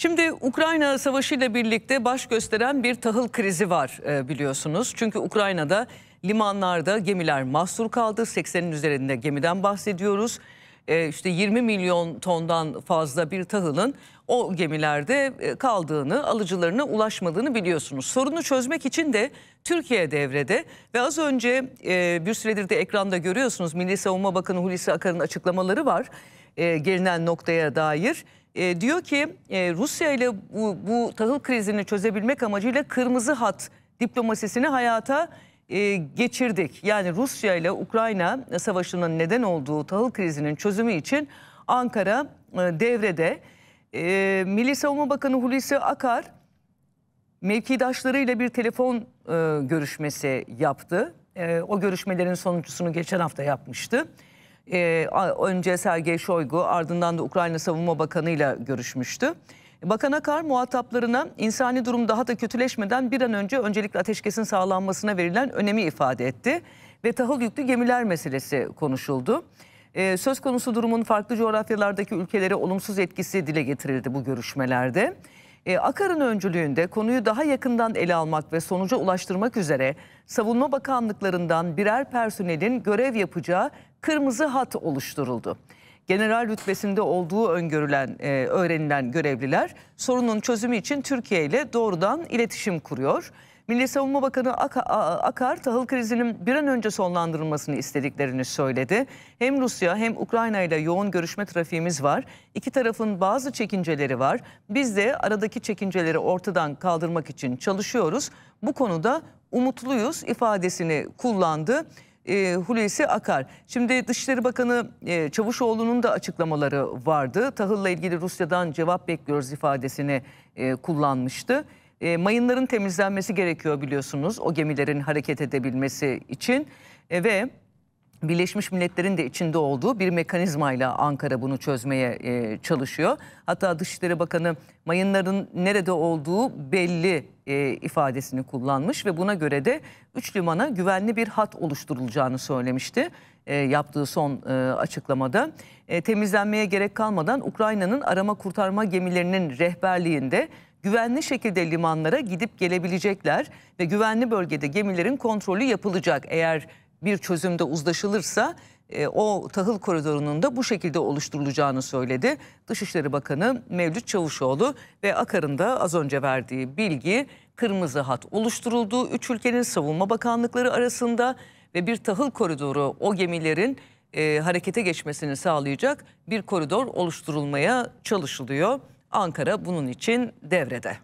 Şimdi Ukrayna Savaşı ile birlikte baş gösteren bir tahıl krizi var e, biliyorsunuz. Çünkü Ukrayna'da limanlarda gemiler mahsur kaldı. 80'in üzerinde gemiden bahsediyoruz. E, işte 20 milyon tondan fazla bir tahılın o gemilerde e, kaldığını, alıcılarına ulaşmadığını biliyorsunuz. Sorunu çözmek için de Türkiye devrede ve az önce bir süredir de ekranda görüyorsunuz Milli Savunma Bakanı Hulusi Akar'ın açıklamaları var gelinen noktaya dair e, diyor ki e, Rusya ile bu, bu tahıl krizini çözebilmek amacıyla kırmızı hat diplomasisini hayata e, geçirdik. Yani Rusya ile Ukrayna savaşının neden olduğu tahıl krizinin çözümü için Ankara e, devrede. E, Milli Savunma Bakanı Hulusi Akar mevkidaşlarıyla bir telefon e, görüşmesi yaptı. E, o görüşmelerin sonuncusunu geçen hafta yapmıştı e, önce Sergey Shoigu ardından da Ukrayna Savunma Bakanı ile görüşmüştü. Bakan Akar muhataplarına insani durum daha da kötüleşmeden bir an önce öncelikle ateşkesin sağlanmasına verilen önemi ifade etti. Ve tahıl yüklü gemiler meselesi konuşuldu. Ee, söz konusu durumun farklı coğrafyalardaki ülkelere olumsuz etkisi dile getirildi bu görüşmelerde. E, Akar'ın öncülüğünde konuyu daha yakından ele almak ve sonuca ulaştırmak üzere savunma bakanlıklarından birer personelin görev yapacağı kırmızı hat oluşturuldu. General rütbesinde olduğu öngörülen, e, öğrenilen görevliler sorunun çözümü için Türkiye ile doğrudan iletişim kuruyor. Milli Savunma Bakanı Akar tahıl krizinin bir an önce sonlandırılmasını istediklerini söyledi. Hem Rusya hem Ukrayna ile yoğun görüşme trafiğimiz var. İki tarafın bazı çekinceleri var. Biz de aradaki çekinceleri ortadan kaldırmak için çalışıyoruz. Bu konuda umutluyuz ifadesini kullandı e, Hulusi Akar. Şimdi Dışişleri Bakanı e, Çavuşoğlu'nun da açıklamaları vardı. Tahıl'la ilgili Rusya'dan cevap bekliyoruz ifadesini e, kullanmıştı. E, mayınların temizlenmesi gerekiyor biliyorsunuz o gemilerin hareket edebilmesi için e, ve Birleşmiş Milletler'in de içinde olduğu bir mekanizmayla Ankara bunu çözmeye e, çalışıyor. Hatta Dışişleri Bakanı mayınların nerede olduğu belli e, ifadesini kullanmış ve buna göre de üç limana güvenli bir hat oluşturulacağını söylemişti e, yaptığı son e, açıklamada. E, temizlenmeye gerek kalmadan Ukrayna'nın arama kurtarma gemilerinin rehberliğinde güvenli şekilde limanlara gidip gelebilecekler ve güvenli bölgede gemilerin kontrolü yapılacak. Eğer bir çözümde uzlaşılırsa e, o tahıl koridorunun da bu şekilde oluşturulacağını söyledi. Dışişleri Bakanı Mevlüt Çavuşoğlu ve Akar'ın da az önce verdiği bilgi kırmızı hat oluşturuldu. Üç ülkenin savunma bakanlıkları arasında ve bir tahıl koridoru o gemilerin e, harekete geçmesini sağlayacak bir koridor oluşturulmaya çalışılıyor. Ankara bunun için devrede.